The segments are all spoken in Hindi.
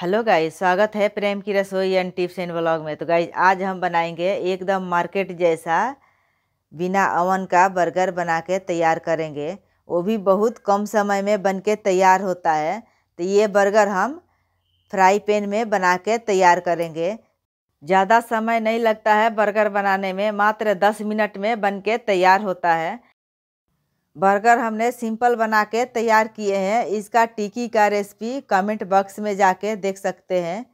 हेलो गाइस स्वागत है प्रेम की रसोई एंड टिप्स एंड ब्लॉग में तो गाइस आज हम बनाएंगे एकदम मार्केट जैसा बिना अवन का बर्गर बना के तैयार करेंगे वो भी बहुत कम समय में बन के तैयार होता है तो ये बर्गर हम फ्राई पैन में बना के तैयार करेंगे ज़्यादा समय नहीं लगता है बर्गर बनाने में मात्र दस मिनट में बन के तैयार होता है बर्गर हमने सिंपल बना के तैयार किए हैं इसका टिकी का रेसिपी कमेंट बॉक्स में जाके देख सकते हैं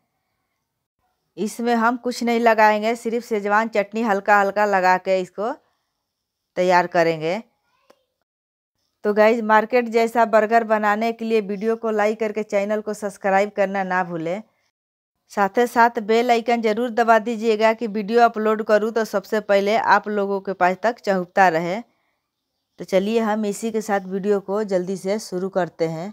इसमें हम कुछ नहीं लगाएंगे सिर्फ सेजवान चटनी हल्का हल्का लगा के इसको तैयार करेंगे तो गाइज मार्केट जैसा बर्गर बनाने के लिए वीडियो को लाइक करके चैनल को सब्सक्राइब करना ना भूलें साथ ही साथ बेल आइकन ज़रूर दबा दीजिएगा कि वीडियो अपलोड करूँ तो सबसे पहले आप लोगों के पास तक चहुपता रहे तो चलिए हम इसी के साथ वीडियो को जल्दी से शुरू करते हैं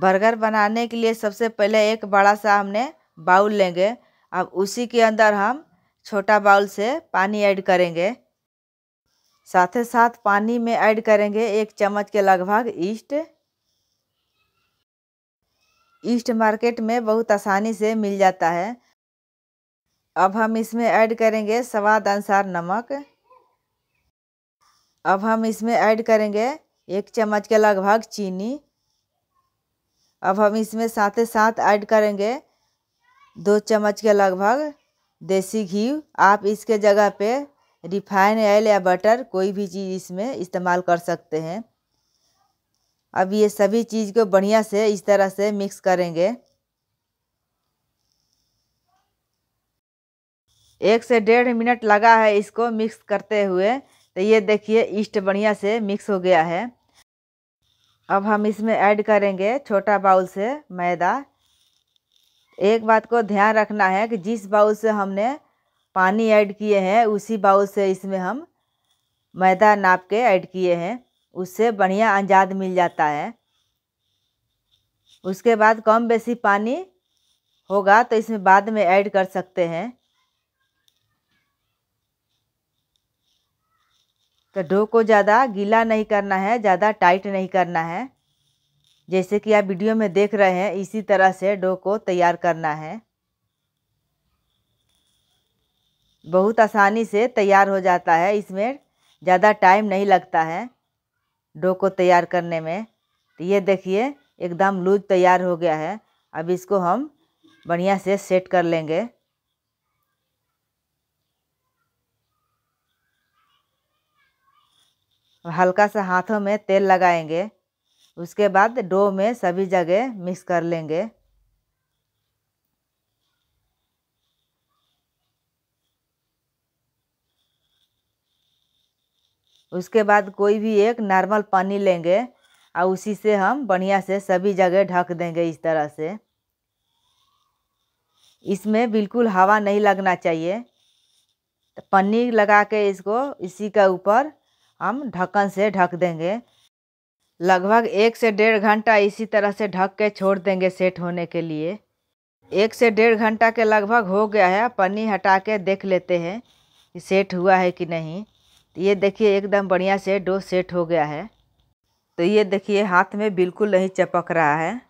बर्गर बनाने के लिए सबसे पहले एक बड़ा सा हमने बाउल लेंगे अब उसी के अंदर हम छोटा बाउल से पानी ऐड करेंगे साथ ही साथ पानी में ऐड करेंगे एक चम्मच के लगभग ईस्ट ईस्ट मार्केट में बहुत आसानी से मिल जाता है अब हम इसमें ऐड करेंगे स्वाद अनुसार नमक अब हम इसमें ऐड करेंगे एक चम्मच के लगभग चीनी अब हम इसमें साथ ही साथ ऐड करेंगे दो चम्मच के लगभग देसी घी आप इसके जगह पे रिफाइन ऑयल या बटर कोई भी चीज़ इसमें इस्तेमाल कर सकते हैं अब ये सभी चीज़ को बढ़िया से इस तरह से मिक्स करेंगे एक से डेढ़ मिनट लगा है इसको मिक्स करते हुए तो ये देखिए ईस्ट बढ़िया से मिक्स हो गया है अब हम इसमें ऐड करेंगे छोटा बाउल से मैदा एक बात को ध्यान रखना है कि जिस बाउल से हमने पानी ऐड किए हैं उसी बाउल से इसमें हम मैदा नाप के ऐड किए हैं उससे बढ़िया अंजाद मिल जाता है उसके बाद कम बेसी पानी होगा तो इसमें बाद में ऐड कर सकते हैं तो डो को ज़्यादा गीला नहीं करना है ज़्यादा टाइट नहीं करना है जैसे कि आप वीडियो में देख रहे हैं इसी तरह से डो को तैयार करना है बहुत आसानी से तैयार हो जाता है इसमें ज़्यादा टाइम नहीं लगता है डो को तैयार करने में तो ये देखिए एकदम लूज तैयार हो गया है अब इसको हम बढ़िया से सेट कर लेंगे हल्का सा हाथों में तेल लगाएंगे उसके बाद डो में सभी जगह मिक्स कर लेंगे उसके बाद कोई भी एक नॉर्मल पानी लेंगे और उसी से हम बढ़िया से सभी जगह ढक देंगे इस तरह से इसमें बिल्कुल हवा नहीं लगना चाहिए पन्नी लगा के इसको इसी के ऊपर हम ढक्कन से ढक देंगे लगभग एक से डेढ़ घंटा इसी तरह से ढक के छोड़ देंगे सेट होने के लिए एक से डेढ़ घंटा के लगभग हो गया है पन्नी हटा के देख लेते हैं कि सेट हुआ है कि नहीं तो ये देखिए एकदम बढ़िया से डो सेट हो गया है तो ये देखिए हाथ में बिल्कुल नहीं चपक रहा है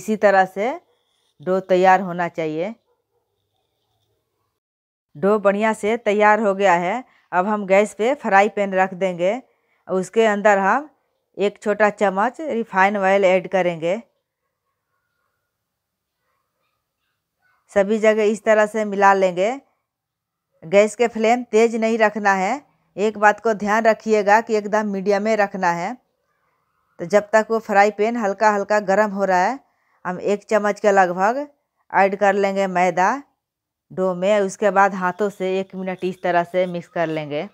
इसी तरह से डो तैयार होना चाहिए डो बढ़िया से तैयार हो गया है अब हम गैस पे फ्राई पैन रख देंगे उसके अंदर हम एक छोटा चम्मच रिफाइन ऑयल ऐड करेंगे सभी जगह इस तरह से मिला लेंगे गैस के फ्लेम तेज नहीं रखना है एक बात को ध्यान रखिएगा कि एकदम मीडियम में रखना है तो जब तक वो फ्राई पैन हल्का हल्का गर्म हो रहा है हम एक चम्मच के लगभग ऐड कर लेंगे मैदा डो में उसके बाद हाथों से एक मिनट इस तरह से मिक्स कर लेंगे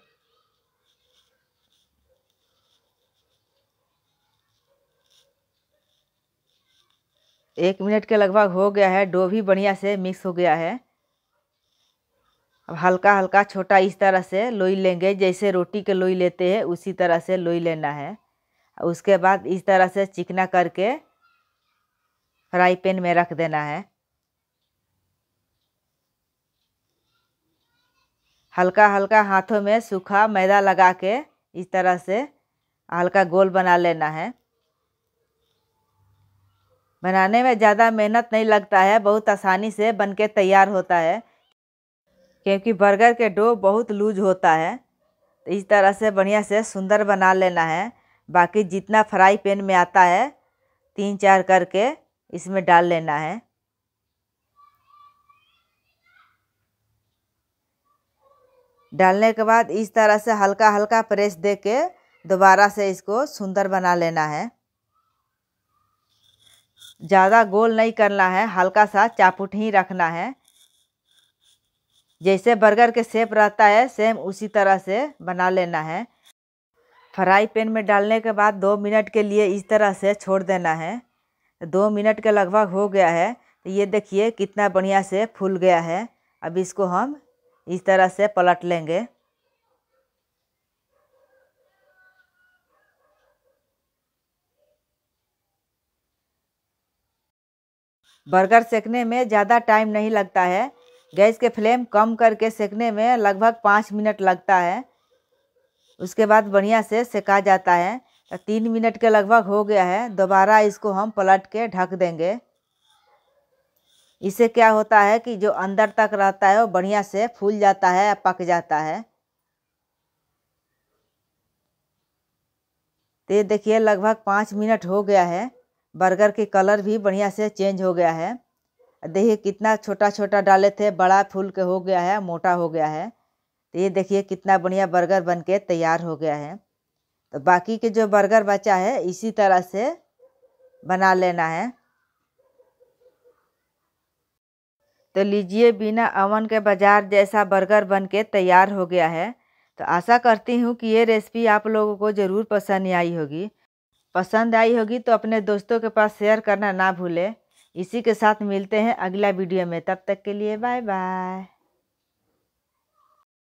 एक मिनट के लगभग हो गया है डो भी बढ़िया से मिक्स हो गया है अब हल्का हल्का छोटा इस तरह से लोई लेंगे जैसे रोटी के लोई लेते हैं उसी तरह से लोई लेना है उसके बाद इस तरह से चिकना करके फ्राई पैन में रख देना है हल्का हल्का हाथों में सूखा मैदा लगा के इस तरह से हल्का गोल बना लेना है बनाने में ज़्यादा मेहनत नहीं लगता है बहुत आसानी से बन के तैयार होता है क्योंकि बर्गर के डो बहुत लूज होता है तो इस तरह से बढ़िया से सुंदर बना लेना है बाकी जितना फ्राई पैन में आता है तीन चार करके इसमें डाल लेना है डालने के बाद इस तरह से हल्का हल्का प्रेस दे के दोबारा से इसको सुंदर बना लेना है ज़्यादा गोल नहीं करना है हल्का सा चापुट ही रखना है जैसे बर्गर के सेप रहता है सेम उसी तरह से बना लेना है फ्राई पैन में डालने के बाद दो मिनट के लिए इस तरह से छोड़ देना है दो मिनट के लगभग हो गया है तो ये देखिए कितना बढ़िया से फूल गया है अब इसको हम इस तरह से पलट लेंगे बर्गर सेकने में ज़्यादा टाइम नहीं लगता है गैस के फ्लेम कम करके सेकने में लगभग पाँच मिनट लगता है उसके बाद बढ़िया से सेका जाता है तीन मिनट के लगभग हो गया है दोबारा इसको हम पलट के ढक देंगे इससे क्या होता है कि जो अंदर तक रहता है वो बढ़िया से फूल जाता है पक जाता है तो ये देखिए लगभग पाँच मिनट हो गया है बर्गर के कलर भी बढ़िया से चेंज हो गया है देखिए कितना छोटा छोटा डाले थे बड़ा फूल के हो गया है मोटा हो गया है तो ये देखिए कितना बढ़िया बर्गर बन के तैयार हो गया है तो बाकी के जो बर्गर बचा है इसी तरह से बना लेना है तो लीजिए बिना अवन के बाज़ार जैसा बर्गर बन के तैयार हो गया है तो आशा करती हूँ कि ये रेसिपी आप लोगों को ज़रूर पसंद आई होगी पसंद आई होगी तो अपने दोस्तों के पास शेयर करना ना भूलें इसी के साथ मिलते हैं अगला वीडियो में तब तक के लिए बाय बाय